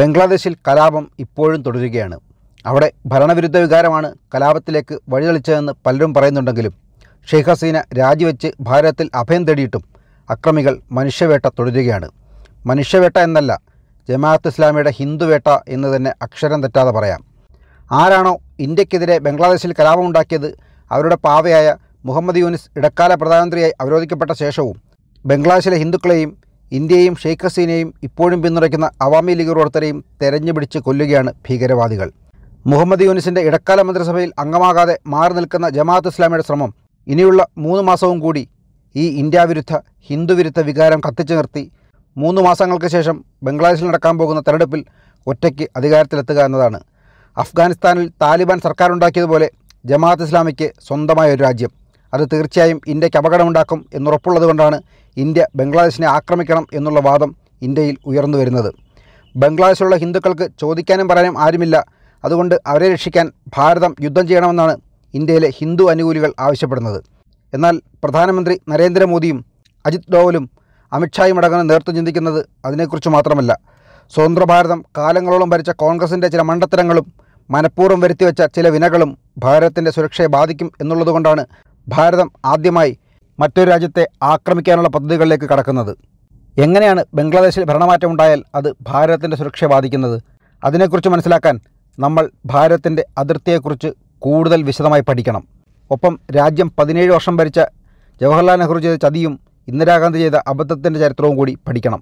ബംഗ്ലാദേശിൽ കലാപം ഇപ്പോഴും തുടരുകയാണ് അവിടെ ഭരണവിരുദ്ധ വികാരമാണ് കലാപത്തിലേക്ക് വഴിതെളിച്ചതെന്ന് പലരും പറയുന്നുണ്ടെങ്കിലും ഷെയ്ഖ് ഹസീന രാജിവെച്ച് ഭാരതത്തിൽ അഭയം തേടിയിട്ടും അക്രമികൾ മനുഷ്യവേട്ട തുടരുകയാണ് മനുഷ്യവേട്ട എന്നല്ല ജമാഅത്ത് ഇസ്ലാമിയുടെ ഹിന്ദുവേട്ട എന്ന് തന്നെ അക്ഷരം തെറ്റാതെ പറയാം ആരാണോ ഇന്ത്യക്കെതിരെ ബംഗ്ലാദേശിൽ കലാപമുണ്ടാക്കിയത് അവരുടെ പാവയായ മുഹമ്മദ് യൂനിസ് ഇടക്കാല പ്രധാനമന്ത്രിയായി അവരോധിക്കപ്പെട്ട ശേഷവും ബംഗ്ലാദേശിലെ ഹിന്ദുക്കളെയും ഇന്ത്യയും ഷെയ്ഖ് ഹസീനയും ഇപ്പോഴും പിന്തുണയ്ക്കുന്ന അവാമി ലീഗ് പ്രവർത്തകരെയും തെരഞ്ഞുപിടിച്ച് കൊല്ലുകയാണ് ഭീകരവാദികൾ മുഹമ്മദ് യൂനിസിന്റെ ഇടക്കാല മന്ത്രിസഭയിൽ അംഗമാകാതെ മാറി നിൽക്കുന്ന ജമാഅത്ത് ഇസ്ലാമിയുടെ ശ്രമം ഇനിയുള്ള മൂന്ന് മാസവും കൂടി ഈ ഇന്ത്യാവിരുദ്ധ ഹിന്ദുവിരുദ്ധ വികാരം കത്തിച്ചു നിർത്തി മൂന്ന് മാസങ്ങൾക്ക് ശേഷം ബംഗ്ലാദേശിൽ നടക്കാൻ പോകുന്ന തെരഞ്ഞെടുപ്പിൽ ഒറ്റയ്ക്ക് അധികാരത്തിലെത്തുക എന്നതാണ് അഫ്ഗാനിസ്ഥാനിൽ താലിബാൻ സർക്കാരുണ്ടാക്കിയതുപോലെ ജമാഅത്ത് ഇസ്ലാമിക്ക് സ്വന്തമായ ഒരു രാജ്യം അത് തീർച്ചയായും ഇന്ത്യക്ക് അപകടമുണ്ടാക്കും എന്നുറപ്പുള്ളതുകൊണ്ടാണ് ഇന്ത്യ ബംഗ്ലാദേശിനെ ആക്രമിക്കണം എന്നുള്ള വാദം ഇന്ത്യയിൽ ഉയർന്നു വരുന്നത് ബംഗ്ലാദേശിലുള്ള ഹിന്ദുക്കൾക്ക് ചോദിക്കാനും പറയാനും ആരുമില്ല അതുകൊണ്ട് അവരെ രക്ഷിക്കാൻ ഭാരതം യുദ്ധം ചെയ്യണമെന്നാണ് ഇന്ത്യയിലെ ഹിന്ദു അനുകൂലികൾ ആവശ്യപ്പെടുന്നത് എന്നാൽ പ്രധാനമന്ത്രി നരേന്ദ്രമോദിയും അജിത് ഡോവലും അമിത്ഷായും അടങ്ങുന്ന നേതൃത്വം ചിന്തിക്കുന്നത് അതിനെക്കുറിച്ച് മാത്രമല്ല സ്വതന്ത്ര ഭാരതം കാലങ്ങളോളം ഭരിച്ച കോൺഗ്രസിൻ്റെ ചില മണ്ടത്തരങ്ങളും മനഃപൂർവ്വം വരുത്തിവെച്ച ചില വിനകളും ഭാരതത്തിൻ്റെ സുരക്ഷയെ ബാധിക്കും എന്നുള്ളതുകൊണ്ടാണ് ഭാരതം ആദ്യമായി മറ്റൊരു രാജ്യത്തെ ആക്രമിക്കാനുള്ള പദ്ധതികളിലേക്ക് കടക്കുന്നത് എങ്ങനെയാണ് ബംഗ്ലാദേശിൽ ഭരണമാറ്റം ഉണ്ടായാൽ അത് ഭാരതത്തിൻ്റെ സുരക്ഷയെ ബാധിക്കുന്നത് അതിനെക്കുറിച്ച് മനസ്സിലാക്കാൻ നമ്മൾ ഭാരതത്തിൻ്റെ അതിർത്തിയെക്കുറിച്ച് കൂടുതൽ വിശദമായി പഠിക്കണം ഒപ്പം രാജ്യം പതിനേഴ് വർഷം ഭരിച്ച ജവഹർലാൽ നെഹ്റു ചെയ്ത ചതിയും ഇന്ദിരാഗാന്ധി ചെയ്ത അബദ്ധത്തിൻ്റെ ചരിത്രവും കൂടി പഠിക്കണം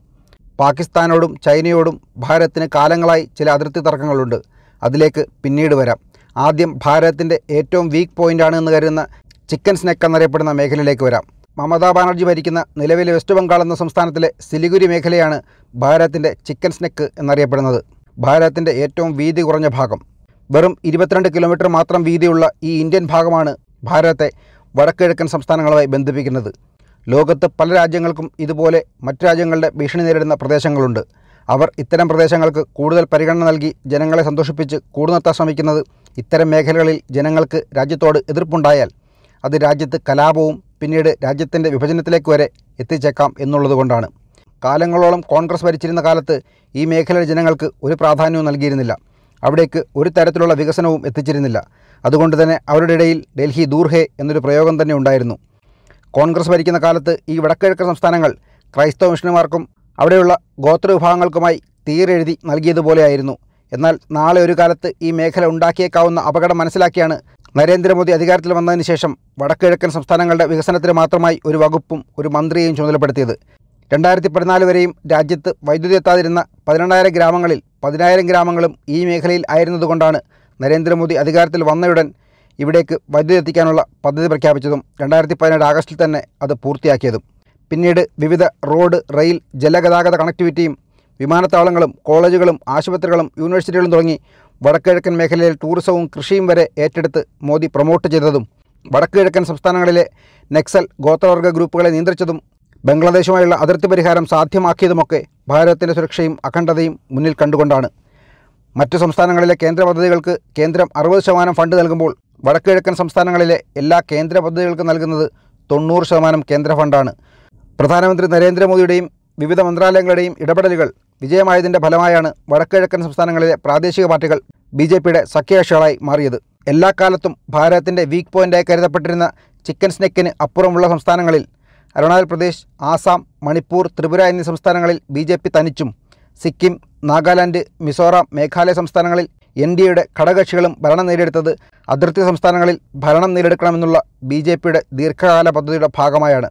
പാകിസ്ഥാനോടും ചൈനയോടും ഭാരതത്തിന് കാലങ്ങളായി ചില അതിർത്തി തർക്കങ്ങളുണ്ട് അതിലേക്ക് പിന്നീട് വരാം ആദ്യം ഭാരതത്തിൻ്റെ ഏറ്റവും വീക്ക് പോയിൻ്റാണ് എന്ന് കരുതുന്ന ചിക്കൻ സ്നാക്ക് എന്നറിയപ്പെടുന്ന മേഖലയിലേക്ക് വരാം മമതാ ബാനർജി ഭരിക്കുന്ന നിലവിലെ വെസ്റ്റ് ബംഗാൾ എന്ന സംസ്ഥാനത്തിലെ സിലിഗുരി മേഖലയാണ് ഭാരതത്തിൻ്റെ ചിക്കൻ സ്നെക്ക് എന്നറിയപ്പെടുന്നത് ഭാരതത്തിൻ്റെ ഏറ്റവും വീതി കുറഞ്ഞ ഭാഗം വെറും ഇരുപത്തിരണ്ട് കിലോമീറ്റർ മാത്രം വീതിയുള്ള ഈ ഇന്ത്യൻ ഭാഗമാണ് ഭാരതത്തെ വടക്കിഴക്കൻ സംസ്ഥാനങ്ങളുമായി ബന്ധിപ്പിക്കുന്നത് ലോകത്ത് പല രാജ്യങ്ങൾക്കും ഇതുപോലെ മറ്റു രാജ്യങ്ങളുടെ ഭീഷണി നേരിടുന്ന പ്രദേശങ്ങളുണ്ട് അവർ ഇത്തരം പ്രദേശങ്ങൾക്ക് കൂടുതൽ പരിഗണന നൽകി ജനങ്ങളെ സന്തോഷിപ്പിച്ച് കൂടുനിർത്താൻ ശ്രമിക്കുന്നത് ഇത്തരം മേഖലകളിൽ ജനങ്ങൾക്ക് രാജ്യത്തോട് എതിർപ്പുണ്ടായാൽ അത് രാജ്യത്ത് കലാപവും പിന്നീട് രാജ്യത്തിൻ്റെ വിഭജനത്തിലേക്ക് വരെ എത്തിച്ചേക്കാം എന്നുള്ളതുകൊണ്ടാണ് കാലങ്ങളോളം കോൺഗ്രസ് ഭരിച്ചിരുന്ന കാലത്ത് ഈ മേഖലയിലെ ജനങ്ങൾക്ക് ഒരു പ്രാധാന്യവും നൽകിയിരുന്നില്ല അവിടേക്ക് ഒരു തരത്തിലുള്ള വികസനവും എത്തിച്ചിരുന്നില്ല അതുകൊണ്ട് തന്നെ അവരുടെ ഇടയിൽ ഡൽഹി ദൂർഹെ എന്നൊരു പ്രയോഗം തന്നെ ഉണ്ടായിരുന്നു കോൺഗ്രസ് ഭരിക്കുന്ന കാലത്ത് ഈ വടക്കിഴക്കൻ സംസ്ഥാനങ്ങൾ ക്രൈസ്തവ മിഷനുമാർക്കും അവിടെയുള്ള ഗോത്രവിഭാഗങ്ങൾക്കുമായി തീരെഴുതി നൽകിയതുപോലെയായിരുന്നു എന്നാൽ നാളെ ഒരു കാലത്ത് ഈ മേഖല ഉണ്ടാക്കിയേക്കാവുന്ന അപകടം മനസ്സിലാക്കിയാണ് നരേന്ദ്രമോദി അധികാരത്തിൽ വന്നതിന് ശേഷം വടക്കുകിഴക്കൻ സംസ്ഥാനങ്ങളുടെ വികസനത്തിന് മാത്രമായി ഒരു വകുപ്പും ഒരു മന്ത്രിയെയും ചുമതലപ്പെടുത്തിയത് രണ്ടായിരത്തി പതിനാല് വരെയും രാജ്യത്ത് വൈദ്യുതി എത്താതിരുന്ന പതിനെണ്ണായിരം ഗ്രാമങ്ങളിൽ പതിനായിരം ഗ്രാമങ്ങളും ഈ മേഖലയിൽ ആയിരുന്നതുകൊണ്ടാണ് നരേന്ദ്രമോദി അധികാരത്തിൽ വന്നയുടൻ ഇവിടേക്ക് വൈദ്യുതി എത്തിക്കാനുള്ള പദ്ധതി പ്രഖ്യാപിച്ചതും രണ്ടായിരത്തി പതിനേഴ് ആഗസ്റ്റിൽ തന്നെ അത് പൂർത്തിയാക്കിയതും പിന്നീട് വിവിധ റോഡ് റെയിൽ ജലഗതാഗത കണക്ടിവിറ്റിയും വിമാനത്താവളങ്ങളും കോളേജുകളും ആശുപത്രികളും യൂണിവേഴ്സിറ്റികളും തുടങ്ങി വടക്കുകിഴക്കൻ മേഖലയിൽ ടൂറിസവും കൃഷിയും വരെ ഏറ്റെടുത്ത് മോദി പ്രൊമോട്ട് ചെയ്തതും വടക്കുകിഴക്കൻ സംസ്ഥാനങ്ങളിലെ നക്സൽ ഗോത്രവർഗ ഗ്രൂപ്പുകളെ നിയന്ത്രിച്ചതും ബംഗ്ലാദേശുമായുള്ള അതിർത്തി പരിഹാരം സാധ്യമാക്കിയതുമൊക്കെ ഭാരതത്തിൻ്റെ സുരക്ഷയും അഖണ്ഡതയും മുന്നിൽ കണ്ടുകൊണ്ടാണ് മറ്റു സംസ്ഥാനങ്ങളിലെ കേന്ദ്ര പദ്ധതികൾക്ക് കേന്ദ്രം അറുപത് ശതമാനം ഫണ്ട് നൽകുമ്പോൾ വടക്കുകിഴക്കൻ സംസ്ഥാനങ്ങളിലെ എല്ലാ കേന്ദ്ര പദ്ധതികൾക്കും നൽകുന്നത് തൊണ്ണൂറ് ശതമാനം കേന്ദ്ര ഫണ്ടാണ് പ്രധാനമന്ത്രി നരേന്ദ്രമോദിയുടെയും വിവിധ മന്ത്രാലയങ്ങളുടെയും ഇടപെടലുകൾ വിജയമായതിൻ്റെ ഫലമായാണ് വടക്കിഴക്കൻ സംസ്ഥാനങ്ങളിലെ പ്രാദേശിക പാർട്ടികൾ ബി ജെ പിയുടെ സഖ്യകക്ഷികളായി മാറിയത് എല്ലാ കാലത്തും ഭാരതത്തിൻ്റെ വീക്ക് പോയിൻ്റായി കരുതപ്പെട്ടിരുന്ന ചിക്കൻ സ്നെക്കിന് അപ്പുറമുള്ള സംസ്ഥാനങ്ങളിൽ അരുണാചൽ പ്രദേശ് ആസാം മണിപ്പൂർ ത്രിപുര എന്നീ സംസ്ഥാനങ്ങളിൽ ബി ജെ പി തനിച്ചും സിക്കിം നാഗാലാൻഡ് മിസോറാം മേഘാലയ സംസ്ഥാനങ്ങളിൽ എൻ ഡി എയുടെ ഘടകക്ഷികളും ഭരണം നേടിയെടുത്തത് അതിർത്തി സംസ്ഥാനങ്ങളിൽ ഭരണം നേടിയെടുക്കണമെന്നുള്ള ബി ജെ പിയുടെ ദീർഘകാല പദ്ധതിയുടെ ഭാഗമായാണ്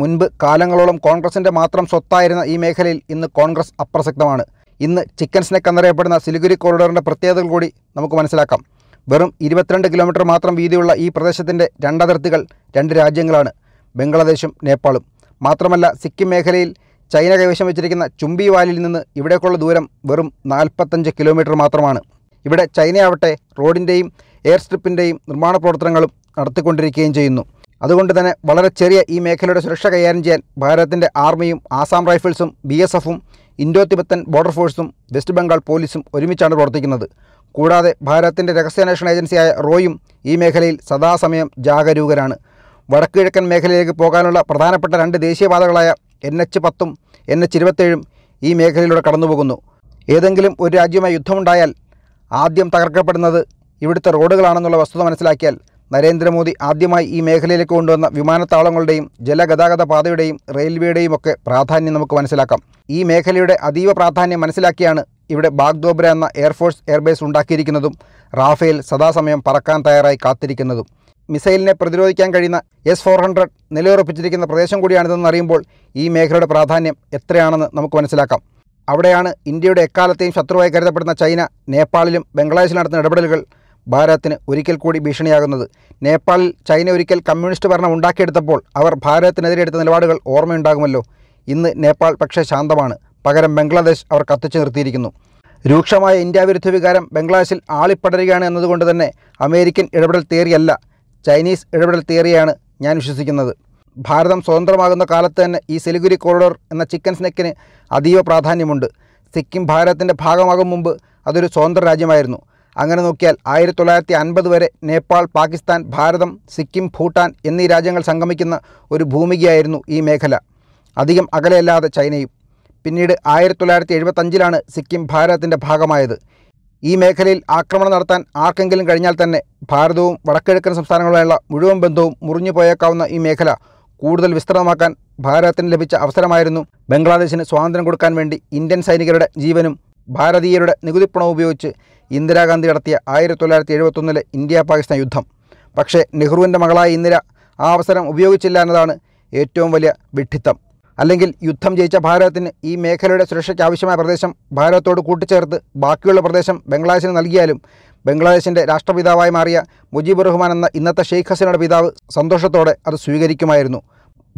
മുൻപ് കാലങ്ങളോളം കോൺഗ്രസിൻ്റെ മാത്രം സ്വത്തായിരുന്ന ഈ മേഖലയിൽ ഇന്ന് കോൺഗ്രസ് അപ്രസക്തമാണ് ഇന്ന് ചിക്കൻ സ്നെക്ക് എന്നറിയപ്പെടുന്ന സിലിഗുരി കോറിഡോറിൻ്റെ പ്രത്യേകതകൾ കൂടി നമുക്ക് മനസ്സിലാക്കാം വെറും ഇരുപത്തിരണ്ട് കിലോമീറ്റർ മാത്രം വീതിയുള്ള ഈ പ്രദേശത്തിൻ്റെ രണ്ടതിർത്തികൾ രണ്ട് രാജ്യങ്ങളാണ് ബംഗ്ലാദേശും നേപ്പാളും മാത്രമല്ല സിക്കിം മേഖലയിൽ ചൈന കൈവശം വെച്ചിരിക്കുന്ന ചുംബി വാലിയിൽ നിന്ന് ഇവിടേക്കുള്ള ദൂരം വെറും നാൽപ്പത്തഞ്ച് കിലോമീറ്റർ മാത്രമാണ് ഇവിടെ ചൈനയാവട്ടെ റോഡിൻ്റെയും എയർ സ്ട്രിപ്പിൻ്റെയും നിർമ്മാണ പ്രവർത്തനങ്ങളും നടത്തിക്കൊണ്ടിരിക്കുകയും ചെയ്യുന്നു അതുകൊണ്ട് തന്നെ വളരെ ചെറിയ ഈ മേഖലയുടെ സുരക്ഷ കൈകാര്യം ചെയ്യാൻ ഭാരതത്തിൻ്റെ ആർമിയും ആസാം റൈഫിൾസും ബി എസ് എഫും ഇൻഡോ തിബത്തൻ ബോർഡർ ഫോഴ്സും വെസ്റ്റ് ബംഗാൾ പോലീസും ഒരുമിച്ചാണ് പ്രവർത്തിക്കുന്നത് കൂടാതെ ഭാരതത്തിൻ്റെ രഹസ്യാന്വേഷണ ഏജൻസിയായ റോയും ഈ മേഖലയിൽ സദാസമയം ജാഗരൂകരാണ് വടക്ക് കിഴക്കൻ മേഖലയിലേക്ക് പോകാനുള്ള പ്രധാനപ്പെട്ട രണ്ട് ദേശീയപാതകളായ എൻ എച്ച് പത്തും എൻ എച്ച് ഇരുപത്തേഴും ഈ മേഖലയിലൂടെ കടന്നുപോകുന്നു ഏതെങ്കിലും ഒരു രാജ്യമായി യുദ്ധമുണ്ടായാൽ ആദ്യം തകർക്കപ്പെടുന്നത് ഇവിടുത്തെ റോഡുകളാണെന്നുള്ള വസ്തുത മനസ്സിലാക്കിയാൽ നരേന്ദ്രമോദി ആദ്യമായി ഈ മേഖലയിലേക്ക് കൊണ്ടുവന്ന വിമാനത്താവളങ്ങളുടെയും ജലഗതാഗത പാതയുടെയും റെയിൽവേയുടെയും ഒക്കെ പ്രാധാന്യം നമുക്ക് മനസ്സിലാക്കാം ഈ മേഖലയുടെ അതീവ പ്രാധാന്യം മനസ്സിലാക്കിയാണ് ഇവിടെ ബാഗ്ദോബ്ര എന്ന എയർഫോഴ്സ് എയർബേസ് ഉണ്ടാക്കിയിരിക്കുന്നതും റാഫേൽ സദാസമയം പറക്കാൻ തയ്യാറായി കാത്തിരിക്കുന്നതും മിസൈലിനെ പ്രതിരോധിക്കാൻ കഴിയുന്ന എസ് ഫോർ ഹൺഡ്രഡ് നിലയുറപ്പിച്ചിരിക്കുന്ന പ്രദേശം കൂടിയാണിതെന്ന് അറിയുമ്പോൾ ഈ മേഖലയുടെ പ്രാധാന്യം എത്രയാണെന്ന് നമുക്ക് മനസ്സിലാക്കാം അവിടെയാണ് ഇന്ത്യയുടെ എക്കാലത്തെയും ശത്രുവായി കരുതപ്പെടുന്ന ചൈന നേപ്പാളിലും ബംഗ്ലാദേശിലും നടത്തുന്ന ഇടപെടലുകൾ ഭാരതത്തിന് ഒരിക്കൽ കൂടി ഭീഷണിയാകുന്നത് നേപ്പാളിൽ ചൈന ഒരിക്കൽ കമ്മ്യൂണിസ്റ്റ് ഭരണം ഉണ്ടാക്കിയെടുത്തപ്പോൾ അവർ ഭാരതത്തിനെതിരെ എടുത്ത നിലപാടുകൾ ഓർമ്മയുണ്ടാകുമല്ലോ ഇന്ന് നേപ്പാൾ പക്ഷേ ശാന്തമാണ് പകരം ബംഗ്ലാദേശ് അവർ കത്തിച്ചു നിർത്തിയിരിക്കുന്നു രൂക്ഷമായ വിരുദ്ധ വികാരം ബംഗ്ലാദേശിൽ ആളിപ്പടരുകയാണ് എന്നതുകൊണ്ട് തന്നെ അമേരിക്കൻ ഇടപെടൽ തിയറിയല്ല ചൈനീസ് ഇടപെടൽ തിയറിയാണ് ഞാൻ വിശ്വസിക്കുന്നത് ഭാരതം സ്വതന്ത്രമാകുന്ന കാലത്ത് തന്നെ ഈ സിലിഗുരി കോറിഡോർ എന്ന ചിക്കൻ സ്നെക്കിന് അതീവ പ്രാധാന്യമുണ്ട് സിക്കിം ഭാരതത്തിൻ്റെ ഭാഗമാകും മുമ്പ് അതൊരു സ്വതന്ത്ര രാജ്യമായിരുന്നു അങ്ങനെ നോക്കിയാൽ ആയിരത്തി തൊള്ളായിരത്തി അൻപത് വരെ നേപ്പാൾ പാകിസ്ഥാൻ ഭാരതം സിക്കിം ഭൂട്ടാൻ എന്നീ രാജ്യങ്ങൾ സംഗമിക്കുന്ന ഒരു ഭൂമികയായിരുന്നു ഈ മേഖല അധികം അകലെയല്ലാതെ ചൈനയും പിന്നീട് ആയിരത്തി തൊള്ളായിരത്തി എഴുപത്തഞ്ചിലാണ് സിക്കിം ഭാരതത്തിൻ്റെ ഭാഗമായത് ഈ മേഖലയിൽ ആക്രമണം നടത്താൻ ആർക്കെങ്കിലും കഴിഞ്ഞാൽ തന്നെ ഭാരതവും വടക്കിഴക്കൻ സംസ്ഥാനങ്ങളുമായുള്ള മുഴുവൻ ബന്ധവും മുറിഞ്ഞു പോയേക്കാവുന്ന ഈ മേഖല കൂടുതൽ വിസ്തൃതമാക്കാൻ ഭാരതത്തിന് ലഭിച്ച അവസരമായിരുന്നു ബംഗ്ലാദേശിന് സ്വാതന്ത്ര്യം കൊടുക്കാൻ വേണ്ടി ഇന്ത്യൻ സൈനികരുടെ ജീവനും ഭാരതീയരുടെ പണം ഉപയോഗിച്ച് ഇന്ദിരാഗാന്ധി നടത്തിയ ആയിരത്തി തൊള്ളായിരത്തി എഴുപത്തൊന്നിലെ ഇന്ത്യ പാകിസ്ഥാൻ യുദ്ധം പക്ഷേ നെഹ്റുവിൻ്റെ മകളായ ഇന്ദിര ആ അവസരം ഉപയോഗിച്ചില്ല എന്നതാണ് ഏറ്റവും വലിയ വിഡ്ഢിത്തം അല്ലെങ്കിൽ യുദ്ധം ജയിച്ച ഭാരതത്തിന് ഈ മേഖലയുടെ സുരക്ഷയ്ക്ക് ആവശ്യമായ പ്രദേശം ഭാരതത്തോട് കൂട്ടിച്ചേർത്ത് ബാക്കിയുള്ള പ്രദേശം ബംഗ്ലാദേശിന് നൽകിയാലും ബംഗ്ലാദേശിൻ്റെ രാഷ്ട്രപിതാവായി മാറിയ മുജീബ് റഹ്മാൻ എന്ന ഇന്നത്തെ ഷെയ്ഖ് ഹസീനയുടെ പിതാവ് സന്തോഷത്തോടെ അത് സ്വീകരിക്കുമായിരുന്നു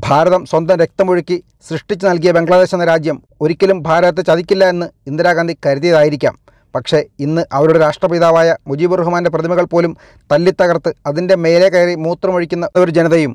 ഭാരതം സ്വന്തം രക്തമൊഴുക്കി സൃഷ്ടിച്ചു നൽകിയ ബംഗ്ലാദേശ് എന്ന രാജ്യം ഒരിക്കലും ഭാരതത്തെ ചതിക്കില്ല എന്ന് ഇന്ദിരാഗാന്ധി കരുതിയതായിരിക്കാം പക്ഷേ ഇന്ന് അവരുടെ രാഷ്ട്രപിതാവായ മുജീബുർ റഹ്മാൻ്റെ പ്രതിമകൾ പോലും തല്ലിത്തകർത്ത് അതിൻ്റെ മേലെ കയറി മൂത്രമൊഴിക്കുന്ന ഒരു ജനതയും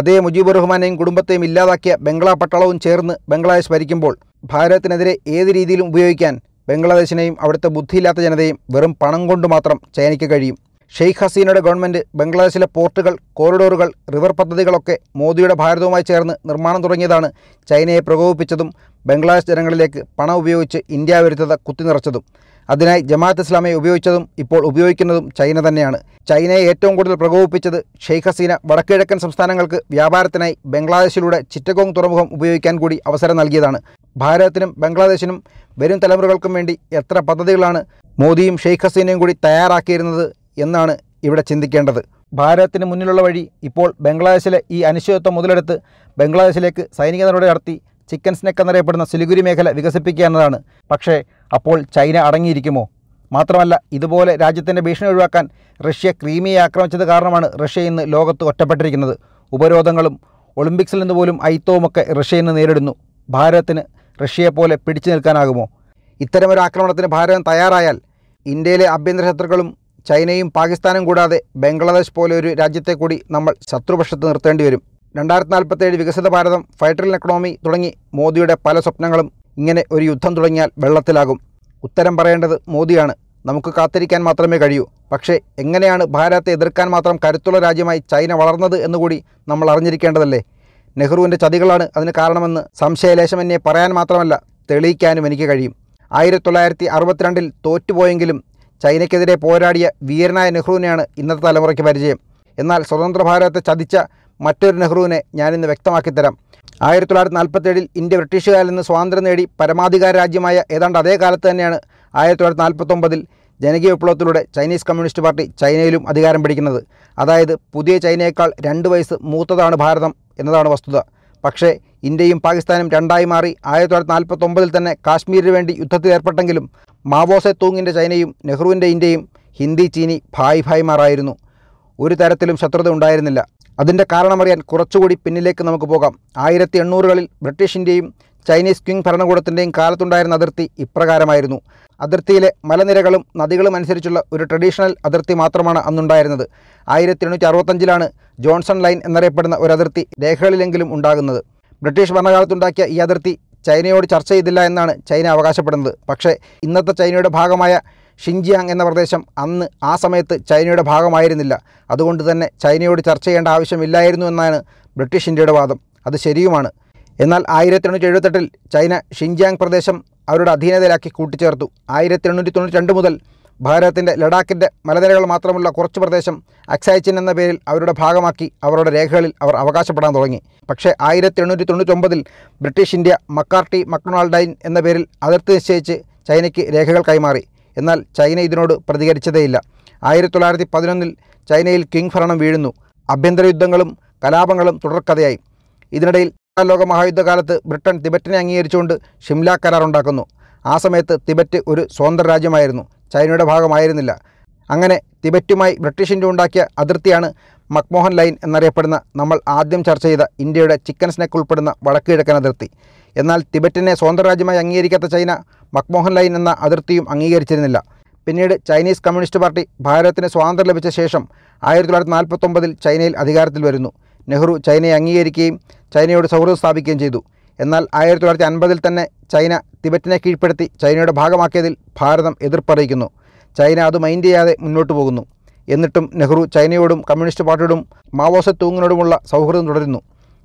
അതേ മുജീബുർ റഹ്മാനെയും കുടുംബത്തെയും ഇല്ലാതാക്കിയ ബംഗ്ലാ പട്ടാളവും ചേർന്ന് ബംഗ്ലാദേശ് ഭരിക്കുമ്പോൾ ഭാരതത്തിനെതിരെ ഏത് രീതിയിലും ഉപയോഗിക്കാൻ ബംഗ്ലാദേശിനെയും അവിടുത്തെ ബുദ്ധിയില്ലാത്ത ജനതയും വെറും പണം കൊണ്ട് മാത്രം ചൈനയ്ക്ക് കഴിയും ഷെയ്ഖ് ഹസീനയുടെ ഗവൺമെൻറ് ബംഗ്ലാദേശിലെ പോർട്ടുകൾ കോറിഡോറുകൾ റിവർ പദ്ധതികളൊക്കെ മോദിയുടെ ഭാരതവുമായി ചേർന്ന് നിർമ്മാണം തുടങ്ങിയതാണ് ചൈനയെ പ്രകോപിപ്പിച്ചതും ബംഗ്ലാദേശ് ജനങ്ങളിലേക്ക് പണം ഉപയോഗിച്ച് ഇന്ത്യ വരുത്തത കുത്തിനിറച്ചതും അതിനായി ജമാഅത്ത് ഇസ്ലാമിയെ ഉപയോഗിച്ചതും ഇപ്പോൾ ഉപയോഗിക്കുന്നതും ചൈന തന്നെയാണ് ചൈനയെ ഏറ്റവും കൂടുതൽ പ്രകോപിപ്പിച്ചത് ഷെയ്ഖ് ഹസീന വടക്കിഴക്കൻ സംസ്ഥാനങ്ങൾക്ക് വ്യാപാരത്തിനായി ബംഗ്ലാദേശിലൂടെ ചിറ്റഗോങ് തുറമുഖം ഉപയോഗിക്കാൻ കൂടി അവസരം നൽകിയതാണ് ഭാരതത്തിനും ബംഗ്ലാദേശിനും വരും തലമുറകൾക്കും വേണ്ടി എത്ര പദ്ധതികളാണ് മോദിയും ഷെയ്ഖ് ഹസീനയും കൂടി തയ്യാറാക്കിയിരുന്നത് എന്നാണ് ഇവിടെ ചിന്തിക്കേണ്ടത് ഭാരതത്തിന് മുന്നിലുള്ള വഴി ഇപ്പോൾ ബംഗ്ലാദേശിലെ ഈ അനിശ്ചിതത്വം മുതലെടുത്ത് ബംഗ്ലാദേശിലേക്ക് സൈനിക നടപടി നടത്തി ചിക്കൻ സ്നെക്ക് എന്നറിയപ്പെടുന്ന സിലിഗുരി മേഖല വികസിപ്പിക്കുക എന്നതാണ് പക്ഷേ അപ്പോൾ ചൈന അടങ്ങിയിരിക്കുമോ മാത്രമല്ല ഇതുപോലെ രാജ്യത്തിൻ്റെ ഭീഷണി ഒഴിവാക്കാൻ റഷ്യ ക്രീമിയെ ആക്രമിച്ചത് കാരണമാണ് റഷ്യ ഇന്ന് ലോകത്ത് ഒറ്റപ്പെട്ടിരിക്കുന്നത് ഉപരോധങ്ങളും ഒളിമ്പിക്സിൽ നിന്ന് പോലും ഐത്തവുമൊക്കെ റഷ്യ ഇന്ന് നേരിടുന്നു ഭാരതത്തിന് റഷ്യയെപ്പോലെ പിടിച്ചു നിൽക്കാനാകുമോ ഇത്തരമൊരു ആക്രമണത്തിന് ഭാരതം തയ്യാറായാൽ ഇന്ത്യയിലെ ആഭ്യന്തര ശത്രുക്കളും ചൈനയും പാകിസ്ഥാനും കൂടാതെ ബംഗ്ലാദേശ് പോലെ ഒരു രാജ്യത്തെ കൂടി നമ്മൾ ശത്രുപക്ഷത്ത് നിർത്തേണ്ടി വരും രണ്ടായിരത്തി നാൽപ്പത്തേഴ് വികസിത ഭാരതം ഫൈറ്ററിൽ എക്കണോമി തുടങ്ങി മോദിയുടെ പല സ്വപ്നങ്ങളും ഇങ്ങനെ ഒരു യുദ്ധം തുടങ്ങിയാൽ വെള്ളത്തിലാകും ഉത്തരം പറയേണ്ടത് മോദിയാണ് നമുക്ക് കാത്തിരിക്കാൻ മാത്രമേ കഴിയൂ പക്ഷേ എങ്ങനെയാണ് ഭാരതത്തെ എതിർക്കാൻ മാത്രം കരുത്തുള്ള രാജ്യമായി ചൈന വളർന്നത് എന്നുകൂടി നമ്മൾ അറിഞ്ഞിരിക്കേണ്ടതല്ലേ നെഹ്റുവിൻ്റെ ചതികളാണ് അതിന് കാരണമെന്ന് സംശയലേശമെന്നെ പറയാൻ മാത്രമല്ല തെളിയിക്കാനും എനിക്ക് കഴിയും ആയിരത്തി തൊള്ളായിരത്തി അറുപത്തിരണ്ടിൽ തോറ്റുപോയെങ്കിലും ചൈനയ്ക്കെതിരെ പോരാടിയ വീരനായ നെഹ്റുവിനെയാണ് ഇന്നത്തെ തലമുറയ്ക്ക് പരിചയം എന്നാൽ സ്വതന്ത്ര ഭാരതത്തെ ചതിച്ച മറ്റൊരു നെഹ്റുവിനെ ഞാനിന്ന് വ്യക്തമാക്കിത്തരാം ആയിരത്തി തൊള്ളായിരത്തി നാൽപ്പത്തേഴിൽ ഇന്ത്യ ബ്രിട്ടീഷുകാരിൽ നിന്ന് സ്വാതന്ത്ര്യം നേടി പരമാധികാര രാജ്യമായ ഏതാണ്ട് അതേ കാലത്ത് തന്നെയാണ് ആയിരത്തി തൊള്ളായിരത്തി നാൽപ്പത്തൊമ്പതിൽ ജനകീയ വിപ്ലവത്തിലൂടെ ചൈനീസ് കമ്മ്യൂണിസ്റ്റ് പാർട്ടി ചൈനയിലും അധികാരം പിടിക്കുന്നത് അതായത് പുതിയ ചൈനയേക്കാൾ രണ്ട് വയസ്സ് മൂത്തതാണ് ഭാരതം എന്നതാണ് വസ്തുത പക്ഷേ ഇന്ത്യയും പാകിസ്ഥാനും രണ്ടായി മാറി ആയിരത്തി തൊള്ളായിരത്തി നാൽപ്പത്തൊമ്പതിൽ തന്നെ കാശ്മീരിന് വേണ്ടി യുദ്ധത്തിൽ ഏർപ്പെട്ടെങ്കിലും മാവോസെ തൂങ്ങിൻ്റെ ചൈനയും നെഹ്റുവിൻ്റെ ഇന്ത്യയും ഹിന്ദി ചീനി ഭായ് ഭായ്മാരായിരുന്നു ഒരു തരത്തിലും ശത്രുത ഉണ്ടായിരുന്നില്ല അതിൻ്റെ കാരണമറിയാൻ കുറച്ചുകൂടി പിന്നിലേക്ക് നമുക്ക് പോകാം ആയിരത്തി എണ്ണൂറുകളിൽ ബ്രിട്ടീഷിൻ്റെയും ചൈനീസ് ക്വിങ് ഭരണകൂടത്തിൻ്റെയും കാലത്തുണ്ടായിരുന്ന അതിർത്തി ഇപ്രകാരമായിരുന്നു അതിർത്തിയിലെ മലനിരകളും നദികളും അനുസരിച്ചുള്ള ഒരു ട്രഡീഷണൽ അതിർത്തി മാത്രമാണ് അന്നുണ്ടായിരുന്നത് ആയിരത്തി എണ്ണൂറ്റി അറുപത്തഞ്ചിലാണ് ജോൺസൺ ലൈൻ എന്നറിയപ്പെടുന്ന ഒരു അതിർത്തി രേഖകളിലെങ്കിലും ഉണ്ടാകുന്നത് ബ്രിട്ടീഷ് ഭരണകാലത്തുണ്ടാക്കിയ ഈ അതിർത്തി ചൈനയോട് ചർച്ച ചെയ്തില്ല എന്നാണ് ചൈന അവകാശപ്പെടുന്നത് പക്ഷേ ഇന്നത്തെ ചൈനയുടെ ഭാഗമായ ഷിൻജിയാങ് എന്ന പ്രദേശം അന്ന് ആ സമയത്ത് ചൈനയുടെ ഭാഗമായിരുന്നില്ല അതുകൊണ്ട് തന്നെ ചൈനയോട് ചർച്ച ചെയ്യേണ്ട ആവശ്യമില്ലായിരുന്നു എന്നാണ് ബ്രിട്ടീഷ് ഇന്ത്യയുടെ വാദം അത് ശരിയുമാണ് എന്നാൽ ആയിരത്തി എണ്ണൂറ്റി എഴുപത്തെട്ടിൽ ചൈന ഷിൻജിയാങ് പ്രദേശം അവരുടെ അധീനതയിലാക്കി കൂട്ടിച്ചേർത്തു ആയിരത്തി എണ്ണൂറ്റി തൊണ്ണൂറ്റി രണ്ട് മുതൽ ഭാരതത്തിൻ്റെ ലഡാക്കിൻ്റെ മലനിരകൾ മാത്രമുള്ള കുറച്ച് പ്രദേശം അക്സായിച്ചിൻ എന്ന പേരിൽ അവരുടെ ഭാഗമാക്കി അവരുടെ രേഖകളിൽ അവർ അവകാശപ്പെടാൻ തുടങ്ങി പക്ഷേ ആയിരത്തി എണ്ണൂറ്റി തൊണ്ണൂറ്റൊമ്പതിൽ ബ്രിട്ടീഷ് ഇന്ത്യ മക്കാർട്ടി മക്ഡൊണാൾഡൈൻ എന്ന പേരിൽ അതിർത്തി നിശ്ചയിച്ച് ചൈനയ്ക്ക് രേഖകൾ കൈമാറി എന്നാൽ ചൈന ഇതിനോട് പ്രതികരിച്ചതേയില്ല ആയിരത്തി തൊള്ളായിരത്തി പതിനൊന്നിൽ ചൈനയിൽ കിങ് ഭരണം വീഴുന്നു ആഭ്യന്തര യുദ്ധങ്ങളും കലാപങ്ങളും തുടർക്കഥയായി ഇതിനിടയിൽ ലോക മഹായുദ്ധകാലത്ത് ബ്രിട്ടൻ തിബറ്റിനെ അംഗീകരിച്ചുകൊണ്ട് ഷിംല കരാർ ഉണ്ടാക്കുന്നു ആ സമയത്ത് തിബറ്റ് ഒരു സ്വതന്ത്ര രാജ്യമായിരുന്നു ചൈനയുടെ ഭാഗമായിരുന്നില്ല അങ്ങനെ തിബറ്റുമായി ബ്രിട്ടീഷ് ഇന്ത്യ ഉണ്ടാക്കിയ അതിർത്തിയാണ് മക്മോഹൻ ലൈൻ എന്നറിയപ്പെടുന്ന നമ്മൾ ആദ്യം ചർച്ച ചെയ്ത ഇന്ത്യയുടെ ചിക്കൻ സ്നാക്ക് ഉൾപ്പെടുന്ന വടക്കുകിഴക്കൻ അതിർത്തി എന്നാൽ തിബറ്റിനെ സ്വതന്ത്ര രാജ്യമായി അംഗീകരിക്കാത്ത ചൈന മക്മോഹൻ ലൈൻ എന്ന അതിർത്തിയും അംഗീകരിച്ചിരുന്നില്ല പിന്നീട് ചൈനീസ് കമ്മ്യൂണിസ്റ്റ് പാർട്ടി ഭാരതത്തിന് സ്വാതന്ത്ര്യം ലഭിച്ച ശേഷം ആയിരത്തി തൊള്ളായിരത്തി നാൽപ്പത്തൊമ്പതിൽ ചൈനയിൽ അധികാരത്തിൽ വരുന്നു നെഹ്റു ചൈനയെ അംഗീകരിക്കുകയും ചൈനയോട് സൗഹൃദം സ്ഥാപിക്കുകയും ചെയ്തു എന്നാൽ ആയിരത്തി തൊള്ളായിരത്തി അൻപതിൽ തന്നെ ചൈന തിബറ്റിനെ കീഴ്പ്പെടുത്തി ചൈനയുടെ ഭാഗമാക്കിയതിൽ ഭാരതം എതിർപ്പറിയിക്കുന്നു ചൈന അത് മൈൻഡ് ചെയ്യാതെ മുന്നോട്ട് പോകുന്നു എന്നിട്ടും നെഹ്റു ചൈനയോടും കമ്മ്യൂണിസ്റ്റ് പാർട്ടിയോടും മാവോസെ തൂങ്ങിനോടുമുള്ള സൗഹൃദം തുടരുന്നു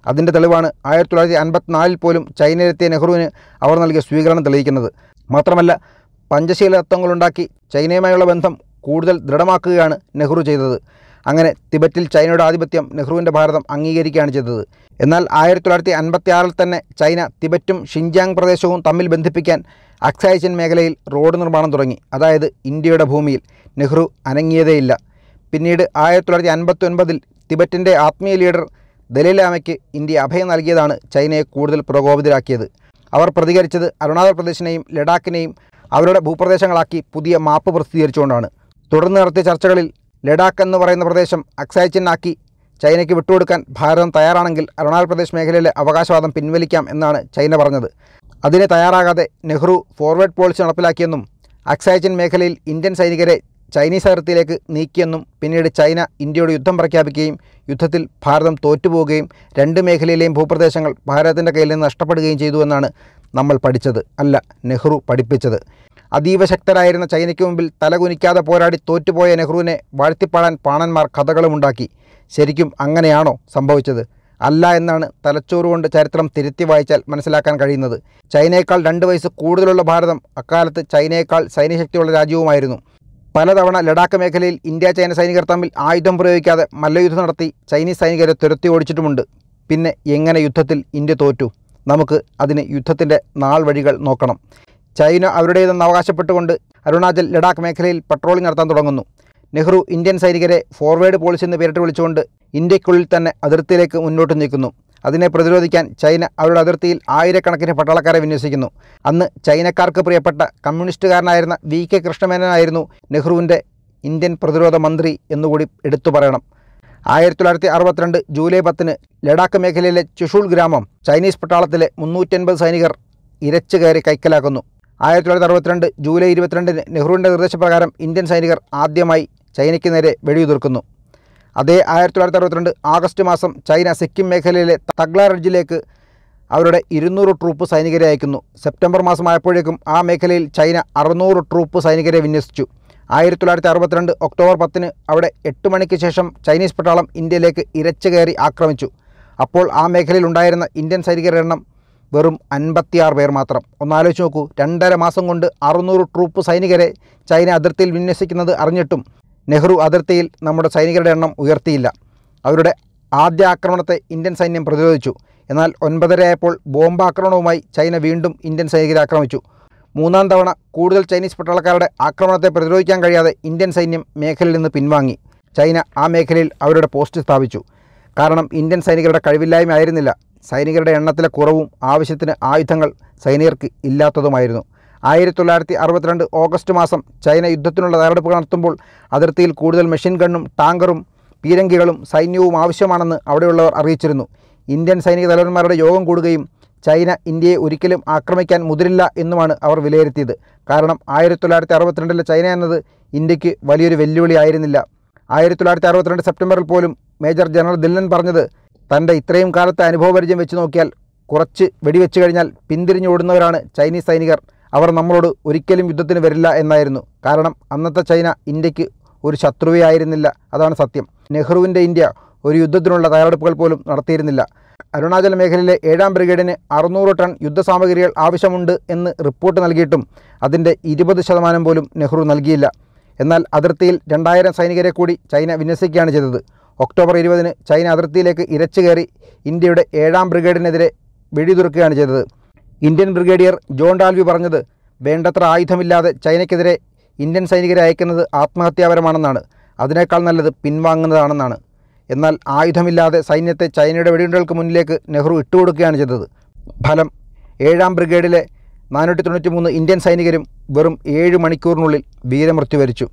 അതിൻ്റെ തെളിവാണ് ആയിരത്തി തൊള്ളായിരത്തി അൻപത്തിനാലിൽ പോലും ചൈനയിലെത്തിയ നെഹ്റുവിന് അവർ നൽകിയ സ്വീകരണം തെളിയിക്കുന്നത് മാത്രമല്ല പഞ്ചശീല തത്വങ്ങളുണ്ടാക്കി ചൈനയുമായുള്ള ബന്ധം കൂടുതൽ ദൃഢമാക്കുകയാണ് നെഹ്റു ചെയ്തത് അങ്ങനെ തിബറ്റിൽ ചൈനയുടെ ആധിപത്യം നെഹ്റുവിൻ്റെ ഭാരതം അംഗീകരിക്കുകയാണ് ചെയ്തത് എന്നാൽ ആയിരത്തി തൊള്ളായിരത്തി അൻപത്തിയാറിൽ തന്നെ ചൈന തിബറ്റും ഷിൻജാങ് പ്രദേശവും തമ്മിൽ ബന്ധിപ്പിക്കാൻ അക്സായച്ചൻ മേഖലയിൽ റോഡ് നിർമ്മാണം തുടങ്ങി അതായത് ഇന്ത്യയുടെ ഭൂമിയിൽ നെഹ്റു അനങ്ങിയതേയില്ല പിന്നീട് ആയിരത്തി തൊള്ളായിരത്തി അൻപത്തി ഒൻപതിൽ തിബറ്റിൻ്റെ ആത്മീയ ലീഡർ ദലീലാമയ്ക്ക് ഇന്ത്യ അഭയം നൽകിയതാണ് ചൈനയെ കൂടുതൽ പ്രകോപിതരാക്കിയത് അവർ പ്രതികരിച്ചത് അരുണാചൽ പ്രദേശിനെയും ലഡാക്കിനെയും അവരുടെ ഭൂപ്രദേശങ്ങളാക്കി പുതിയ മാപ്പ് പ്രസിദ്ധീകരിച്ചുകൊണ്ടാണ് തുടർന്ന് നടത്തിയ ചർച്ചകളിൽ ലഡാക്ക് എന്ന് പറയുന്ന പ്രദേശം അക്സായ്ച്ചിനാക്കി ചൈനയ്ക്ക് വിട്ടുകൊടുക്കാൻ ഭാരതം തയ്യാറാണെങ്കിൽ അരുണാചൽ പ്രദേശ് മേഖലയിലെ അവകാശവാദം പിൻവലിക്കാം എന്നാണ് ചൈന പറഞ്ഞത് അതിന് തയ്യാറാകാതെ നെഹ്റു ഫോർവേഡ് പോളിസി നടപ്പിലാക്കിയെന്നും അക്സായ്ച്ചിൻ മേഖലയിൽ ഇന്ത്യൻ സൈനികരെ ചൈനീസ് അതിർത്തിയിലേക്ക് നീക്കിയെന്നും പിന്നീട് ചൈന ഇന്ത്യയുടെ യുദ്ധം പ്രഖ്യാപിക്കുകയും യുദ്ധത്തിൽ ഭാരതം തോറ്റുപോവുകയും രണ്ട് മേഖലയിലെയും ഭൂപ്രദേശങ്ങൾ ഭാരതത്തിൻ്റെ കയ്യിൽ നിന്ന് നഷ്ടപ്പെടുകയും ചെയ്തു എന്നാണ് നമ്മൾ പഠിച്ചത് അല്ല നെഹ്റു പഠിപ്പിച്ചത് അതീവ ശക്തരായിരുന്ന ചൈനയ്ക്ക് മുമ്പിൽ തലകുനിക്കാതെ പോരാടി തോറ്റുപോയ നെഹ്റുവിനെ വാഴ്ത്തിപ്പാടാൻ പാണന്മാർ കഥകളുമുണ്ടാക്കി ശരിക്കും അങ്ങനെയാണോ സംഭവിച്ചത് അല്ല എന്നാണ് തലച്ചോറുകൊണ്ട് ചരിത്രം തിരുത്തി വായിച്ചാൽ മനസ്സിലാക്കാൻ കഴിയുന്നത് ചൈനയേക്കാൾ രണ്ട് വയസ്സ് കൂടുതലുള്ള ഭാരതം അക്കാലത്ത് ചൈനയേക്കാൾ സൈന്യശക്തിയുള്ള രാജ്യവുമായിരുന്നു പലതവണ ലഡാക്ക് മേഖലയിൽ ഇന്ത്യ ചൈന സൈനികർ തമ്മിൽ ആയുധം പ്രയോഗിക്കാതെ മല്ലയുദ്ധം നടത്തി ചൈനീസ് സൈനികരെ തുരത്തി ഓടിച്ചിട്ടുമുണ്ട് പിന്നെ എങ്ങനെ യുദ്ധത്തിൽ ഇന്ത്യ തോറ്റു നമുക്ക് അതിന് യുദ്ധത്തിൻ്റെ നാൾ വഴികൾ നോക്കണം ചൈന അവരുടേതെന്ന് അവകാശപ്പെട്ടുകൊണ്ട് അരുണാചൽ ലഡാക്ക് മേഖലയിൽ പട്രോളിംഗ് നടത്താൻ തുടങ്ങുന്നു നെഹ്റു ഇന്ത്യൻ സൈനികരെ ഫോർവേഡ് പോളിസി എന്ന് പേരിട്ട് വിളിച്ചുകൊണ്ട് ഇന്ത്യക്കുള്ളിൽ തന്നെ അതിർത്തിയിലേക്ക് മുന്നോട്ട് നീക്കുന്നു അതിനെ പ്രതിരോധിക്കാൻ ചൈന അവരുടെ അതിർത്തിയിൽ ആയിരക്കണക്കിന് പട്ടാളക്കാരെ വിന്യസിക്കുന്നു അന്ന് ചൈനക്കാർക്ക് പ്രിയപ്പെട്ട കമ്മ്യൂണിസ്റ്റുകാരനായിരുന്ന വി കെ കൃഷ്ണമേനനായിരുന്നു നെഹ്റുവിൻ്റെ ഇന്ത്യൻ പ്രതിരോധ മന്ത്രി എന്നുകൂടി എടുത്തു പറയണം ആയിരത്തി തൊള്ളായിരത്തി അറുപത്തിരണ്ട് ജൂലൈ പത്തിന് ലഡാക്ക് മേഖലയിലെ ചുഷൂൾ ഗ്രാമം ചൈനീസ് പട്ടാളത്തിലെ മുന്നൂറ്റൻപത് സൈനികർ ഇരച്ചു കയറി കൈക്കലാക്കുന്നു ആയിരത്തി തൊള്ളായിരത്തി അറുപത്തിരണ്ട് ജൂലൈ ഇരുപത്തിരണ്ടിന് നെഹ്റുവിൻ്റെ നിർദ്ദേശപ്രകാരം ഇന്ത്യൻ സൈനികർ ആദ്യമായി ചൈനയ്ക്ക് നേരെ വെടിയുതിർക്കുന്നു അതേ ആയിരത്തി തൊള്ളായിരത്തി അറുപത്തിരണ്ട് ആഗസ്റ്റ് മാസം ചൈന സിക്കിം മേഖലയിലെ തഗ്ല റെഡ്ജിലേക്ക് അവരുടെ ഇരുന്നൂറ് ട്രൂപ്പ് സൈനികരെ അയക്കുന്നു സെപ്റ്റംബർ മാസമായപ്പോഴേക്കും ആ മേഖലയിൽ ചൈന അറുന്നൂറ് ട്രൂപ്പ് സൈനികരെ വിന്യസിച്ചു ആയിരത്തി തൊള്ളായിരത്തി അറുപത്തിരണ്ട് ഒക്ടോബർ പത്തിന് അവിടെ എട്ട് മണിക്ക് ശേഷം ചൈനീസ് പട്ടാളം ഇന്ത്യയിലേക്ക് ഇരച്ചു കയറി ആക്രമിച്ചു അപ്പോൾ ആ മേഖലയിൽ ഉണ്ടായിരുന്ന ഇന്ത്യൻ സൈനികരുടെ എണ്ണം വെറും അൻപത്തിയാറ് പേർ മാത്രം ഒന്നാലോചിച്ച് നോക്കൂ രണ്ടര മാസം കൊണ്ട് അറുന്നൂറ് ട്രൂപ്പ് സൈനികരെ ചൈന അതിർത്തിയിൽ വിന്യസിക്കുന്നത് അറിഞ്ഞിട്ടും നെഹ്റു അതിർത്തിയിൽ നമ്മുടെ സൈനികരുടെ എണ്ണം ഉയർത്തിയില്ല അവരുടെ ആദ്യ ആക്രമണത്തെ ഇന്ത്യൻ സൈന്യം പ്രതിരോധിച്ചു എന്നാൽ ഒൻപതരയായപ്പോൾ ബോംബാക്രമണവുമായി ചൈന വീണ്ടും ഇന്ത്യൻ സൈനികരെ ആക്രമിച്ചു മൂന്നാം തവണ കൂടുതൽ ചൈനീസ് പട്ടാളക്കാരുടെ ആക്രമണത്തെ പ്രതിരോധിക്കാൻ കഴിയാതെ ഇന്ത്യൻ സൈന്യം മേഖലയിൽ നിന്ന് പിൻവാങ്ങി ചൈന ആ മേഖലയിൽ അവരുടെ പോസ്റ്റ് സ്ഥാപിച്ചു കാരണം ഇന്ത്യൻ സൈനികരുടെ കഴിവില്ലായ്മ ആയിരുന്നില്ല സൈനികരുടെ എണ്ണത്തിലെ കുറവും ആവശ്യത്തിന് ആയുധങ്ങൾ സൈനികർക്ക് ഇല്ലാത്തതുമായിരുന്നു ആയിരത്തി തൊള്ളായിരത്തി അറുപത്തിരണ്ട് ഓഗസ്റ്റ് മാസം ചൈന യുദ്ധത്തിനുള്ള തയ്യാറെടുപ്പ് നടത്തുമ്പോൾ അതിർത്തിയിൽ കൂടുതൽ മെഷീൻ ഗണ്ണും ടാങ്കറും പീരങ്കികളും സൈന്യവും ആവശ്യമാണെന്ന് അവിടെയുള്ളവർ അറിയിച്ചിരുന്നു ഇന്ത്യൻ സൈനിക തലവന്മാരുടെ യോഗം കൂടുകയും ചൈന ഇന്ത്യയെ ഒരിക്കലും ആക്രമിക്കാൻ മുതിരില്ല എന്നുമാണ് അവർ വിലയിരുത്തിയത് കാരണം ആയിരത്തി തൊള്ളായിരത്തി അറുപത്തിരണ്ടിലെ ചൈന എന്നത് ഇന്ത്യക്ക് വലിയൊരു വെല്ലുവിളി ആയിരുന്നില്ല ആയിരത്തി തൊള്ളായിരത്തി അറുപത്തിരണ്ട് സെപ്റ്റംബറിൽ പോലും മേജർ ജനറൽ ദില്ലൻ പറഞ്ഞത് തൻ്റെ ഇത്രയും കാലത്തെ അനുഭവപരിചയം വെച്ച് നോക്കിയാൽ കുറച്ച് വെടിവെച്ച് കഴിഞ്ഞാൽ പിന്തിരിഞ്ഞോടുന്നവരാണ് ചൈനീസ് സൈനികർ അവർ നമ്മളോട് ഒരിക്കലും യുദ്ധത്തിന് വരില്ല എന്നായിരുന്നു കാരണം അന്നത്തെ ചൈന ഇന്ത്യക്ക് ഒരു ശത്രുവേ ആയിരുന്നില്ല അതാണ് സത്യം നെഹ്റുവിൻ്റെ ഇന്ത്യ ഒരു യുദ്ധത്തിനുള്ള തയ്യാറെടുപ്പുകൾ പോലും നടത്തിയിരുന്നില്ല അരുണാചൽ മേഖലയിലെ ഏഴാം ബ്രിഗേഡിന് അറുന്നൂറ് ടൺ യുദ്ധസാമഗ്രികൾ ആവശ്യമുണ്ട് എന്ന് റിപ്പോർട്ട് നൽകിയിട്ടും അതിൻ്റെ ഇരുപത് ശതമാനം പോലും നെഹ്റു നൽകിയില്ല എന്നാൽ അതിർത്തിയിൽ രണ്ടായിരം സൈനികരെ കൂടി ചൈന വിന്യസിക്കുകയാണ് ചെയ്തത് ഒക്ടോബർ ഇരുപതിന് ചൈന അതിർത്തിയിലേക്ക് ഇരച്ചു കയറി ഇന്ത്യയുടെ ഏഴാം ബ്രിഗേഡിനെതിരെ വെടിതുറക്കുകയാണ് ചെയ്തത് ഇന്ത്യൻ ബ്രിഗേഡിയർ ജോൺ ഡാൽവി പറഞ്ഞത് വേണ്ടത്ര ആയുധമില്ലാതെ ചൈനയ്ക്കെതിരെ ഇന്ത്യൻ സൈനികരെ അയക്കുന്നത് ആത്മഹത്യാപരമാണെന്നാണ് അതിനേക്കാൾ നല്ലത് പിൻവാങ്ങുന്നതാണെന്നാണ് എന്നാൽ ആയുധമില്ലാതെ സൈന്യത്തെ ചൈനയുടെ വെടിയുണ്ടകൾക്ക് മുന്നിലേക്ക് നെഹ്റു ഇട്ടുകൊടുക്കുകയാണ് ചെയ്തത് ഫലം ഏഴാം ബ്രിഗേഡിലെ നാനൂറ്റി തൊണ്ണൂറ്റി മൂന്ന് ഇന്ത്യൻ സൈനികരും വെറും ഏഴ് മണിക്കൂറിനുള്ളിൽ വീരമൃത്യു വരിച്ചു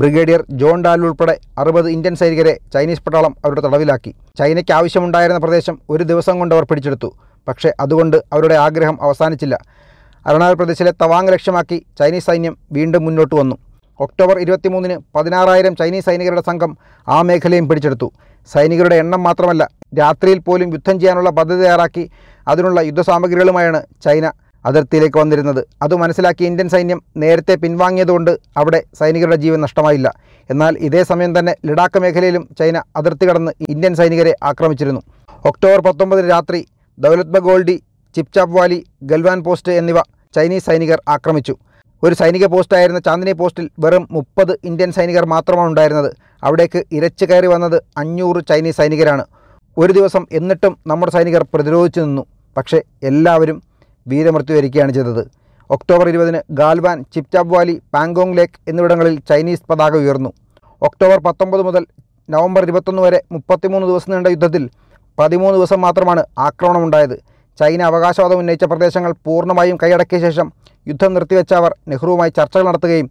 ബ്രിഗേഡിയർ ജോൺ ഡാൽ ഉൾപ്പെടെ അറുപത് ഇന്ത്യൻ സൈനികരെ ചൈനീസ് പട്ടാളം അവരുടെ തടവിലാക്കി ചൈനയ്ക്ക് ആവശ്യമുണ്ടായിരുന്ന പ്രദേശം ഒരു ദിവസം കൊണ്ട് അവർ പിടിച്ചെടുത്തു പക്ഷേ അതുകൊണ്ട് അവരുടെ ആഗ്രഹം അവസാനിച്ചില്ല അരുണാചൽ പ്രദേശിലെ തവാങ് ലക്ഷ്യമാക്കി ചൈനീസ് സൈന്യം വീണ്ടും മുന്നോട്ട് വന്നു ഒക്ടോബർ ഇരുപത്തിമൂന്നിന് പതിനാറായിരം ചൈനീസ് സൈനികരുടെ സംഘം ആ മേഖലയും പിടിച്ചെടുത്തു സൈനികരുടെ എണ്ണം മാത്രമല്ല രാത്രിയിൽ പോലും യുദ്ധം ചെയ്യാനുള്ള പദ്ധതി തയ്യാറാക്കി അതിനുള്ള യുദ്ധസാമഗ്രികളുമായാണ് ചൈന അതിർത്തിയിലേക്ക് വന്നിരുന്നത് അത് മനസ്സിലാക്കി ഇന്ത്യൻ സൈന്യം നേരത്തെ പിൻവാങ്ങിയതുകൊണ്ട് അവിടെ സൈനികരുടെ ജീവൻ നഷ്ടമായില്ല എന്നാൽ ഇതേ സമയം തന്നെ ലഡാക്ക് മേഖലയിലും ചൈന അതിർത്തി കടന്ന് ഇന്ത്യൻ സൈനികരെ ആക്രമിച്ചിരുന്നു ഒക്ടോബർ പത്തൊമ്പതിന് രാത്രി ദൗലത്ബ ഗോൾഡി ചിപ്ചാപ് വാലി ഗൽവാൻ പോസ്റ്റ് എന്നിവ ചൈനീസ് സൈനികർ ആക്രമിച്ചു ഒരു സൈനിക പോസ്റ്റായിരുന്ന ചാന്ദിനി പോസ്റ്റിൽ വെറും മുപ്പത് ഇന്ത്യൻ സൈനികർ മാത്രമാണ് ഉണ്ടായിരുന്നത് അവിടേക്ക് ഇരച്ചു കയറി വന്നത് അഞ്ഞൂറ് ചൈനീസ് സൈനികരാണ് ഒരു ദിവസം എന്നിട്ടും നമ്മുടെ സൈനികർ പ്രതിരോധിച്ചു നിന്നു പക്ഷേ എല്ലാവരും വീരമൃത്യു വരിക്കുകയാണ് ചെയ്തത് ഒക്ടോബർ ഇരുപതിന് ഗാൽവാൻ ചിപ്ചാബ് വാലി പാങ്കോങ് ലേക്ക് എന്നിവിടങ്ങളിൽ ചൈനീസ് പതാക ഉയർന്നു ഒക്ടോബർ പത്തൊമ്പത് മുതൽ നവംബർ ഇരുപത്തൊന്ന് വരെ മുപ്പത്തിമൂന്ന് ദിവസം നീണ്ട യുദ്ധത്തിൽ പതിമൂന്ന് ദിവസം മാത്രമാണ് ആക്രമണമുണ്ടായത് ചൈന അവകാശവാദം ഉന്നയിച്ച പ്രദേശങ്ങൾ പൂർണ്ണമായും കൈയടക്കിയ ശേഷം യുദ്ധം നിർത്തിവെച്ച അവർ നെഹ്റുവുമായി ചർച്ചകൾ നടത്തുകയും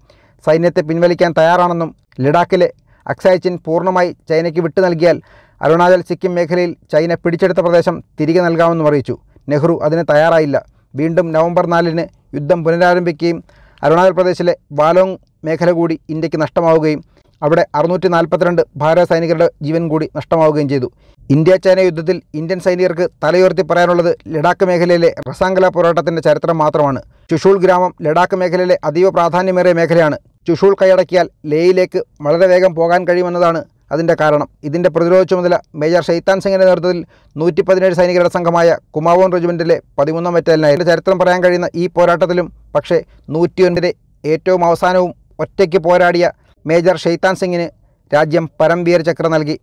സൈന്യത്തെ പിൻവലിക്കാൻ തയ്യാറാണെന്നും ലഡാക്കിലെ അക്സായച്ചിൻ പൂർണ്ണമായി ചൈനയ്ക്ക് വിട്ടു നൽകിയാൽ അരുണാചൽ സിക്കിം മേഖലയിൽ ചൈന പിടിച്ചെടുത്ത പ്രദേശം തിരികെ നൽകാമെന്നും അറിയിച്ചു നെഹ്റു അതിന് തയ്യാറായില്ല വീണ്ടും നവംബർ നാലിന് യുദ്ധം പുനരാരംഭിക്കുകയും അരുണാചൽ പ്രദേശിലെ വാലോങ് മേഖല കൂടി ഇന്ത്യക്ക് നഷ്ടമാവുകയും അവിടെ അറുന്നൂറ്റി നാൽപ്പത്തിരണ്ട് ഭാരത സൈനികരുടെ ജീവൻ കൂടി നഷ്ടമാവുകയും ചെയ്തു ഇന്ത്യ ചൈന യുദ്ധത്തിൽ ഇന്ത്യൻ സൈനികർക്ക് തലയുയർത്തി പറയാനുള്ളത് ലഡാക്ക് മേഖലയിലെ റസാങ്കല പോരാട്ടത്തിൻ്റെ ചരിത്രം മാത്രമാണ് ചുഷൂൾ ഗ്രാമം ലഡാക്ക് മേഖലയിലെ അതീവ പ്രാധാന്യമേറിയ മേഖലയാണ് ചുഷൂൾ കൈയടക്കിയാൽ ലേയിലേക്ക് വളരെ വേഗം പോകാൻ കഴിയുമെന്നതാണ് അതിൻ്റെ കാരണം ഇതിൻ്റെ പ്രതിരോധ ചുമതല മേജർ ഷെയ്ത്താൻ സിംഗിൻ്റെ നേതൃത്വത്തിൽ നൂറ്റി പതിനേഴ് സൈനികരുടെ സംഘമായ കുമാവോൺ റെജിമെൻറ്റിലെ പതിമൂന്നാം ബറ്റാലിനായിരുന്നു ചരിത്രം പറയാൻ കഴിയുന്ന ഈ പോരാട്ടത്തിലും പക്ഷേ നൂറ്റിയൊൻപതിലെ ഏറ്റവും അവസാനവും ഒറ്റയ്ക്ക് പോരാടിയ മേജർ ഷെയ്ത്താൻ സിംഗിന് രാജ്യം പരംവീർ ചക്ര നൽകി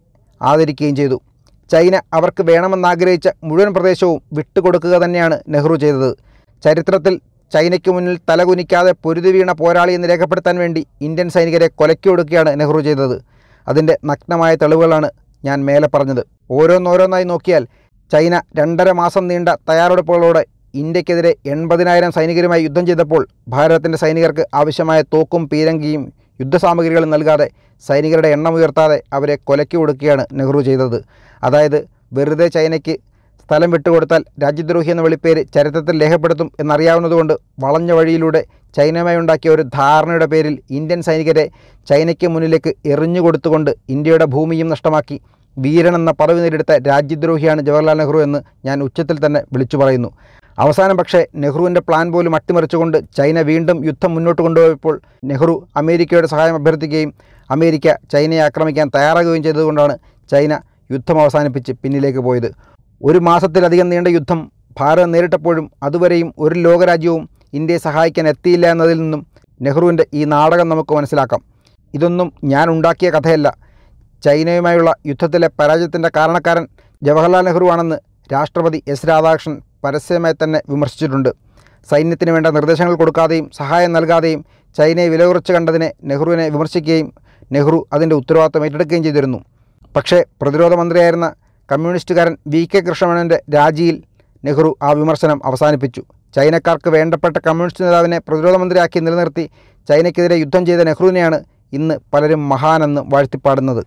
ആദരിക്കുകയും ചെയ്തു ചൈന അവർക്ക് വേണമെന്നാഗ്രഹിച്ച മുഴുവൻ പ്രദേശവും വിട്ടുകൊടുക്കുക തന്നെയാണ് നെഹ്റു ചെയ്തത് ചരിത്രത്തിൽ ചൈനയ്ക്ക് മുന്നിൽ തലകുനിക്കാതെ പൊരുതി വീണ പോരാളി എന്ന് രേഖപ്പെടുത്താൻ വേണ്ടി ഇന്ത്യൻ സൈനികരെ കൊലക്കിയൊടുക്കുകയാണ് നെഹ്റു ചെയ്തത് അതിൻ്റെ നഗ്നമായ തെളിവുകളാണ് ഞാൻ മേലെ പറഞ്ഞത് ഓരോന്നോരോന്നായി നോക്കിയാൽ ചൈന രണ്ടര മാസം നീണ്ട തയ്യാറെടുപ്പുകളോടെ ഇന്ത്യക്കെതിരെ എൺപതിനായിരം സൈനികരുമായി യുദ്ധം ചെയ്തപ്പോൾ ഭാരതത്തിൻ്റെ സൈനികർക്ക് ആവശ്യമായ തോക്കും പീരങ്കിയും യുദ്ധസാമഗ്രികളും നൽകാതെ സൈനികരുടെ എണ്ണം ഉയർത്താതെ അവരെ കൊലക്കി കൊടുക്കുകയാണ് നെഹ്റു ചെയ്തത് അതായത് വെറുതെ ചൈനയ്ക്ക് സ്ഥലം വിട്ടുകൊടുത്താൽ രാജ്യദ്രോഹി എന്ന വെളിപ്പേര് ചരിത്രത്തിൽ രേഖപ്പെടുത്തും എന്നറിയാവുന്നതുകൊണ്ട് വളഞ്ഞ വഴിയിലൂടെ ഉണ്ടാക്കിയ ഒരു ധാരണയുടെ പേരിൽ ഇന്ത്യൻ സൈനികരെ ചൈനയ്ക്ക് മുന്നിലേക്ക് എറിഞ്ഞുകൊടുത്തുകൊണ്ട് ഇന്ത്യയുടെ ഭൂമിയും നഷ്ടമാക്കി വീരൻ എന്ന പദവി നേടിയെടുത്ത രാജ്യദ്രോഹിയാണ് ജവഹർലാൽ നെഹ്റു എന്ന് ഞാൻ ഉച്ചത്തിൽ തന്നെ വിളിച്ചു പറയുന്നു അവസാനം പക്ഷേ നെഹ്റുവിൻ്റെ പ്ലാൻ പോലും അട്ടിമറിച്ചുകൊണ്ട് ചൈന വീണ്ടും യുദ്ധം മുന്നോട്ട് കൊണ്ടുപോയപ്പോൾ നെഹ്റു അമേരിക്കയുടെ സഹായം അഭ്യർത്ഥിക്കുകയും അമേരിക്ക ചൈനയെ ആക്രമിക്കാൻ തയ്യാറാകുകയും ചെയ്തതുകൊണ്ടാണ് ചൈന യുദ്ധം അവസാനിപ്പിച്ച് പിന്നിലേക്ക് പോയത് ഒരു മാസത്തിലധികം നീണ്ട യുദ്ധം ഭാരതം നേരിട്ടപ്പോഴും അതുവരെയും ഒരു ലോകരാജ്യവും ഇന്ത്യയെ സഹായിക്കാൻ എത്തിയില്ല എന്നതിൽ നിന്നും നെഹ്റുവിൻ്റെ ഈ നാടകം നമുക്ക് മനസ്സിലാക്കാം ഇതൊന്നും ഞാൻ ഉണ്ടാക്കിയ കഥയല്ല ചൈനയുമായുള്ള യുദ്ധത്തിലെ പരാജയത്തിൻ്റെ കാരണക്കാരൻ ജവഹർലാൽ നെഹ്റു ആണെന്ന് രാഷ്ട്രപതി എസ് രാധാകൃഷ്ണൻ പരസ്യമായി തന്നെ വിമർശിച്ചിട്ടുണ്ട് സൈന്യത്തിന് വേണ്ട നിർദ്ദേശങ്ങൾ കൊടുക്കാതെയും സഹായം നൽകാതെയും ചൈനയെ വിലകുറച്ച് കണ്ടതിനെ നെഹ്റുവിനെ വിമർശിക്കുകയും നെഹ്റു അതിൻ്റെ ഉത്തരവാദിത്തം ഏറ്റെടുക്കുകയും ചെയ്തിരുന്നു പക്ഷേ പ്രതിരോധ മന്ത്രിയായിരുന്ന കമ്മ്യൂണിസ്റ്റുകാരൻ വി കെ കൃഷ്ണമേനൻ്റെ രാജിയിൽ നെഹ്റു ആ വിമർശനം അവസാനിപ്പിച്ചു ചൈനക്കാർക്ക് വേണ്ടപ്പെട്ട കമ്മ്യൂണിസ്റ്റ് നേതാവിനെ പ്രതിരോധ മന്ത്രിയാക്കി നിലനിർത്തി ചൈനയ്ക്കെതിരെ യുദ്ധം ചെയ്ത നെഹ്റുവിനെയാണ് ഇന്ന് പലരും മഹാനെന്ന് വാഴ്ത്തിപ്പാടുന്നത്